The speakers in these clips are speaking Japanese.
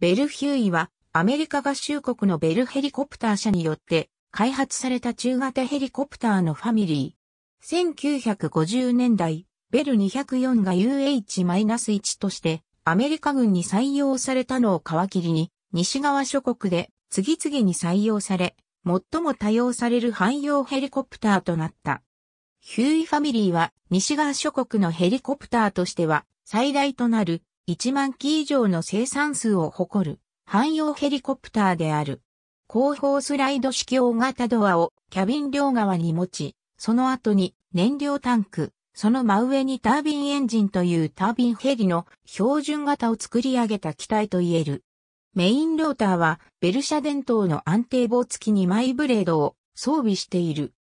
ベルヒューイはアメリカ合衆国のベルヘリコプター社によって開発された中型ヘリコプターのファミリー。1950年代、ベル204が UH-1 としてアメリカ軍に採用されたのを皮切りに西側諸国で次々に採用され、最も多用される汎用ヘリコプターとなった。ヒューイファミリーは西側諸国のヘリコプターとしては最大となる1万機以上の生産数を誇る、汎用ヘリコプターである。後方スライド式大型ドアをキャビン両側に持ち、その後に燃料タンク、その真上にタービンエンジンというタービンヘリの標準型を作り上げた機体と言える。メインローターはベルシャ伝統の安定棒付き2枚ブレードを装備している。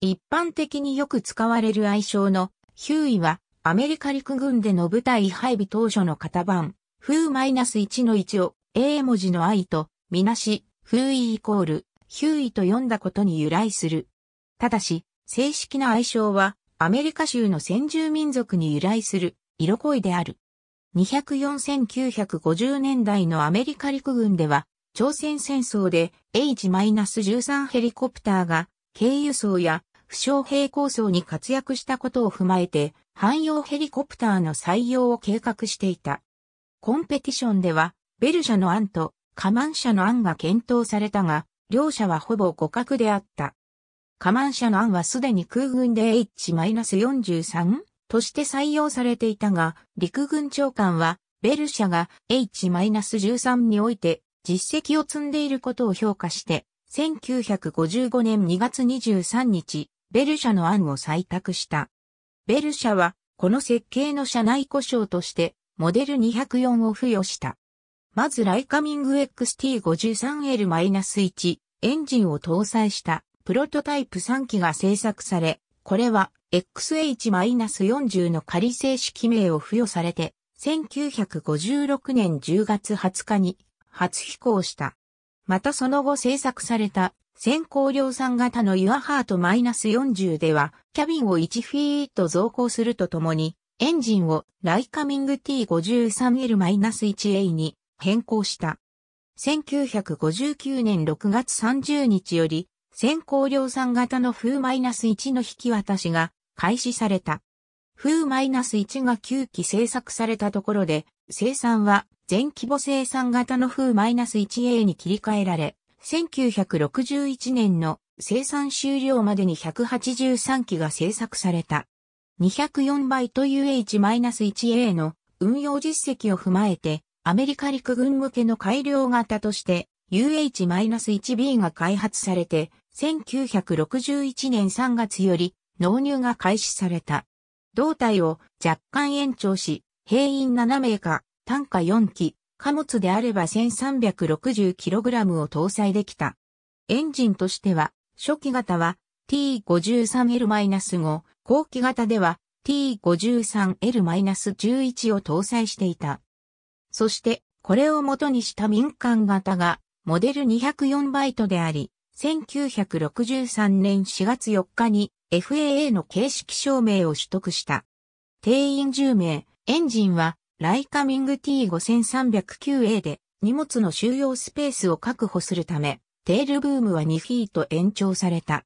一般的によく使われる愛称のヒューイはアメリカ陸軍での部隊配備当初の型番、風1の1を A 文字の I とみなし、風位イコール、ヒューイと読んだことに由来する。ただし、正式な愛称は、アメリカ州の先住民族に由来する、色恋である。204-1950年代のアメリカ陸軍では、朝鮮戦争で H-13 ヘリコプターが、軽輸送や負傷兵構想に活躍したことを踏まえて、汎用ヘリコプターの採用を計画していた。コンペティションでは、ベル社の案とカマン社の案が検討されたが、両社はほぼ互角であった。カマン社の案はすでに空軍で H-43 として採用されていたが、陸軍長官は、ベル社が H-13 において実績を積んでいることを評価して、1955年2月23日、ベル社の案を採択した。ベル社は、この設計の社内故障として、モデル204を付与した。まずライカミング XT53L-1 エンジンを搭載したプロトタイプ3機が製作され、これは XH-40 の仮正式名を付与されて、1956年10月20日に初飛行した。またその後製作された先行量産型のユアハート -40 では、キャビンを1フィート増高するとともに、エンジンをライカミング T53L-1A に変更した。1959年6月30日より、先行量産型の風 -1 の引き渡しが開始された。風 -1 が9期製作されたところで、生産は全規模生産型の風 -1A に切り替えられ、1961年の生産終了までに183機が製作された。204倍という H-1A の運用実績を踏まえて、アメリカ陸軍向けの改良型として UH-1B が開発されて、1961年3月より納入が開始された。胴体を若干延長し、兵員7名か、単価4機、貨物であれば 1360kg を搭載できた。エンジンとしては初期型は T53L-5、後期型では T53L-11 を搭載していた。そして、これを元にした民間型が、モデル204バイトであり、1963年4月4日に FAA の形式証明を取得した。定員10名、エンジンはライカミング T5309A で荷物の収容スペースを確保するため、テールブームは2フィート延長された。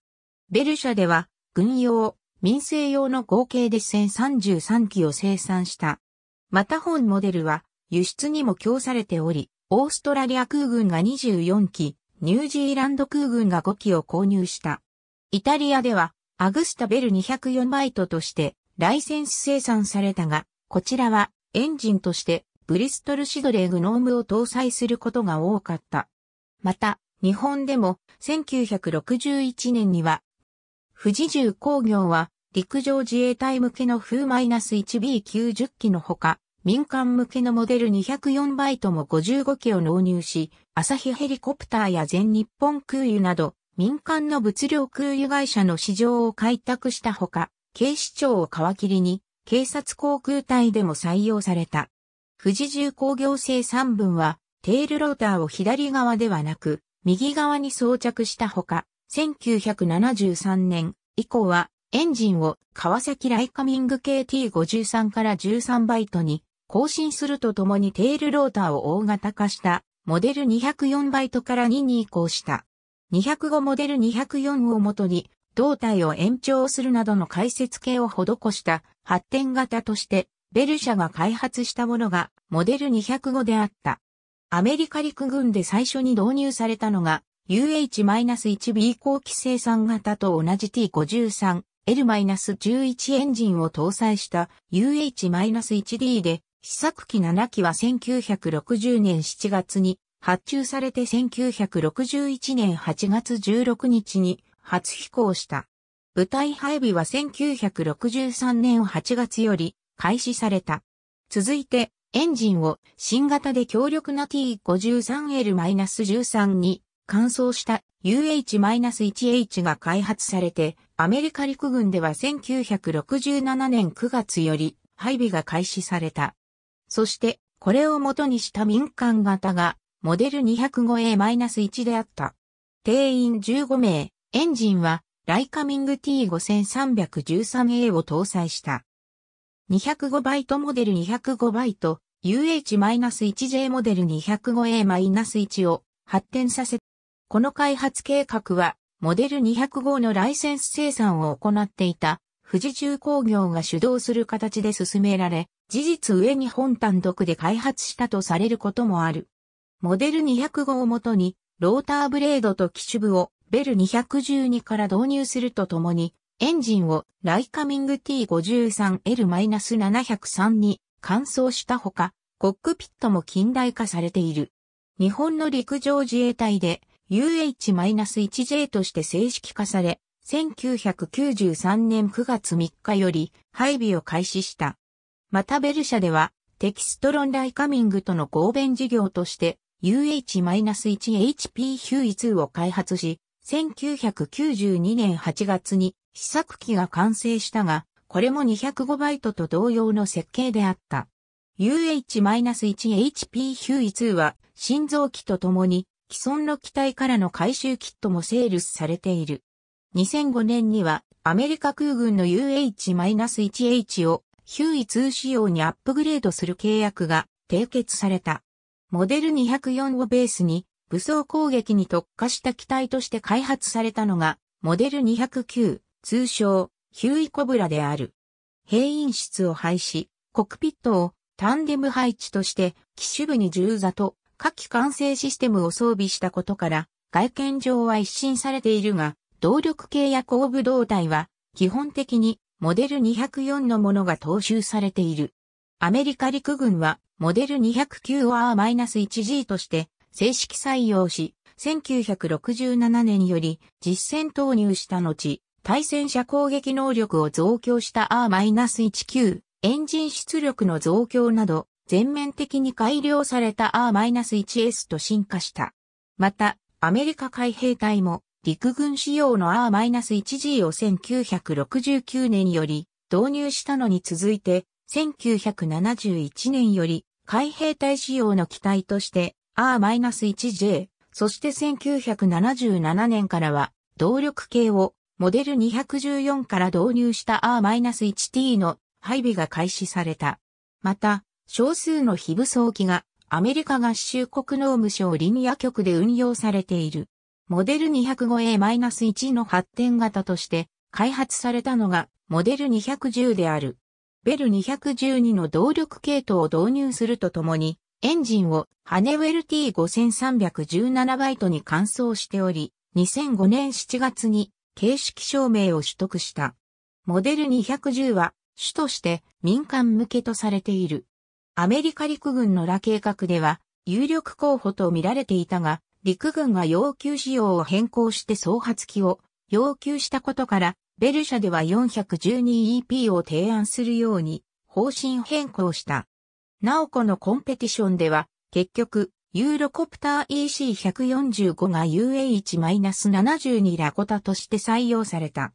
ベル社では、軍用、民生用の合計で1033機を生産した。また本モデルは、輸出にも供されており、オーストラリア空軍が24機、ニュージーランド空軍が5機を購入した。イタリアでは、アグスタベル204バイトとして、ライセンス生産されたが、こちらは、エンジンとして、ブリストルシドレーグノームを搭載することが多かった。また、日本でも1961年には、富士重工業は陸上自衛隊向けの風 -1B90 機のほか、民間向けのモデル204バイトも55機を納入し、朝日ヘリコプターや全日本空輸など、民間の物量空輸会社の市場を開拓したほか、警視庁を皮切りに、警察航空隊でも採用された。富士重工業製3分は、テールローターを左側ではなく、右側に装着したほか、1973年以降はエンジンを川崎ライカミング KT53 から13バイトに更新するとともにテールローターを大型化したモデル204バイトから2に移行した。205モデル204をもとに胴体を延長するなどの解説系を施した発展型としてベル社が開発したものがモデル205であった。アメリカ陸軍で最初に導入されたのが UH-1B 後期生産型と同じ T53L-11 エンジンを搭載した UH-1D で、試作機7機は1960年7月に発注されて1961年8月16日に初飛行した。部隊配備は1963年8月より開始された。続いてエンジンを新型で強力な T53L-13 に換装した UH-1H が開発されて、アメリカ陸軍では1967年9月より配備が開始された。そして、これを元にした民間型が、モデル 205A-1 であった。定員15名、エンジンは、ライカミング T5313A を搭載した。205バイトモデル205バイト UH-1J モデル 205A-1 を発展させ、この開発計画はモデル205のライセンス生産を行っていた富士重工業が主導する形で進められ、事実上に本単独で開発したとされることもある。モデル205をもとに、ローターブレードと機種部をベル212から導入するとともに、エンジンをライカミング T53L-703 に換装したほか、コックピットも近代化されている。日本の陸上自衛隊で UH-1J として正式化され、1993年9月3日より配備を開始した。またベル社ではテキストロンライカミングとの合弁事業として UH-1HP ヒュイ2を開発し、1992年8月に試作機が完成したが、これも205バイトと同様の設計であった。UH-1HP ヒューイ2は心臓機と共に既存の機体からの回収キットもセールスされている。2005年にはアメリカ空軍の UH-1H をヒューイ2仕様にアップグレードする契約が締結された。モデル204をベースに武装攻撃に特化した機体として開発されたのが、モデル209、通称、ヒューイコブラである。兵員室を廃止、コクピットをタンデム配置として機種部に重座と下器管制システムを装備したことから外見上は一新されているが動力系や後部胴体は基本的にモデル204のものが踏襲されている。アメリカ陸軍はモデル209を R-1G として正式採用し、1967年より実戦投入した後、対戦車攻撃能力を増強した R-19、エンジン出力の増強など、全面的に改良された R-1S と進化した。また、アメリカ海兵隊も、陸軍仕様の R-1G を1969年より導入したのに続いて、1971年より海兵隊仕様の機体として R-1J、そして1977年からは動力系をモデル214から導入した R-1T の配備が開始された。また、少数の非武装機がアメリカ合衆国農務省リニア局で運用されている。モデル 205A-1 の発展型として開発されたのがモデル210である。ベル212の動力系統を導入するとともに、エンジンをハネウェル T5317 バイトに換装しており、2005年7月に形式証明を取得した。モデル210は主として民間向けとされている。アメリカ陸軍の羅計画では有力候補と見られていたが、陸軍が要求仕様を変更して総発機を要求したことから、ベル社では 412EP を提案するように方針変更した。ナオコのコンペティションでは、結局、ユーロコプター EC145 が UH-72 ラコタとして採用された。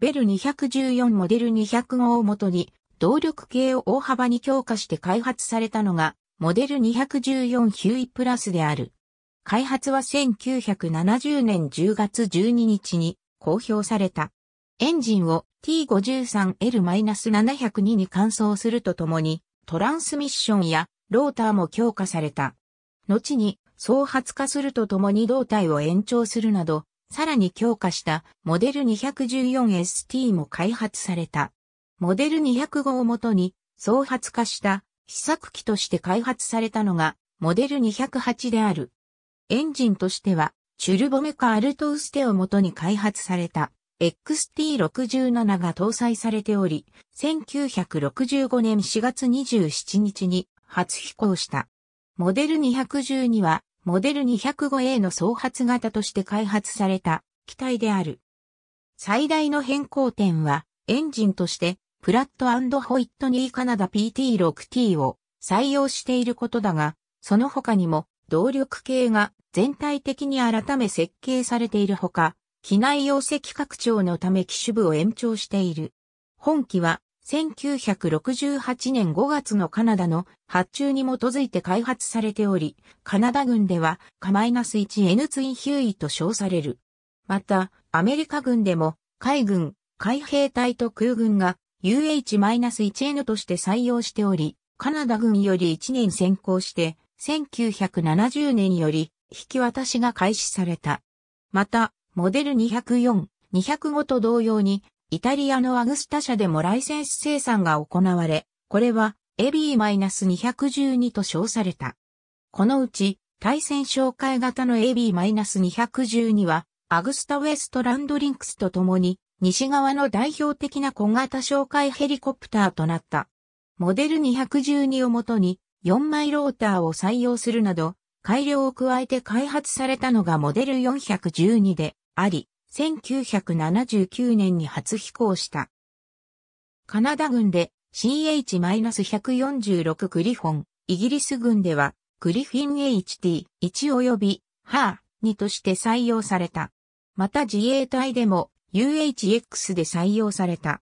ベル214モデル205をもとに、動力系を大幅に強化して開発されたのが、モデル214ヒューイプラスである。開発は1970年10月12日に公表された。エンジンを T53L-702 に換装するとともに、トランスミッションやローターも強化された。後に、創発化するとともに胴体を延長するなど、さらに強化したモデル 214ST も開発された。モデル205をもとに創発化した試作機として開発されたのがモデル208である。エンジンとしてはチュルボメカアルトウステをもとに開発された。XT67 が搭載されており、1965年4月27日に初飛行した。モデル212は、モデル 205A の総発型として開発された機体である。最大の変更点は、エンジンとして、プラットホイットニーカナダ PT6T を採用していることだが、その他にも動力系が全体的に改め設計されているほか、機内容積拡張のため機種部を延長している。本機は1968年5月のカナダの発注に基づいて開発されており、カナダ軍ではカマイナス 1N ツインヒューイと称される。また、アメリカ軍でも海軍、海兵隊と空軍が UH-1N として採用しており、カナダ軍より1年先行して、1970年より引き渡しが開始された。また、モデル204、205と同様に、イタリアのアグスタ社でもライセンス生産が行われ、これは AB-212 と称された。このうち、対戦紹介型の AB-212 は、アグスタウェストランドリンクスと共に、西側の代表的な小型紹介ヘリコプターとなった。モデル212をもとに、4枚ローターを採用するなど、改良を加えて開発されたのがモデル412で、あり、1979年に初飛行した。カナダ軍で CH-146 グリフォン、イギリス軍ではグリフィン HT1 及びハー2として採用された。また自衛隊でも UHX で採用された。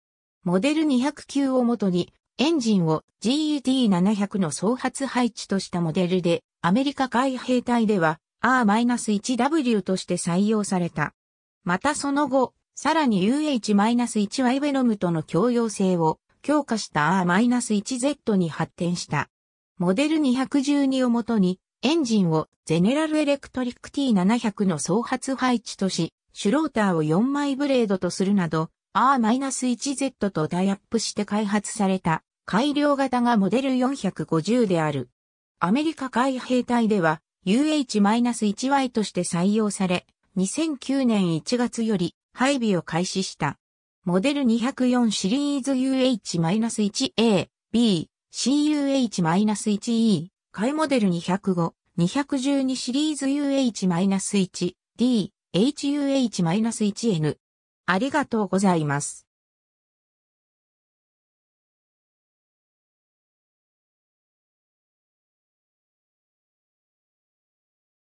モデル209をもとにエンジンを g e t 7 0 0の総発配置としたモデルでアメリカ海兵隊では R-1W として採用された。またその後、さらに UH-1 y イベノムとの共用性を強化した R-1Z に発展した。モデル212をもとに、エンジンをゼネラルエレクトリック T700 の総発配置とし、シュローターを4枚ブレードとするなど、R-1Z とタイアップして開発された改良型がモデル450である。アメリカ海兵隊では UH-1Y として採用され、2009年1月より配備を開始した。モデル204シリーズ UH-1A、B、CUH-1E、買いモデル205、212シリーズ UH-1D、HUH-1N。ありがとうございます。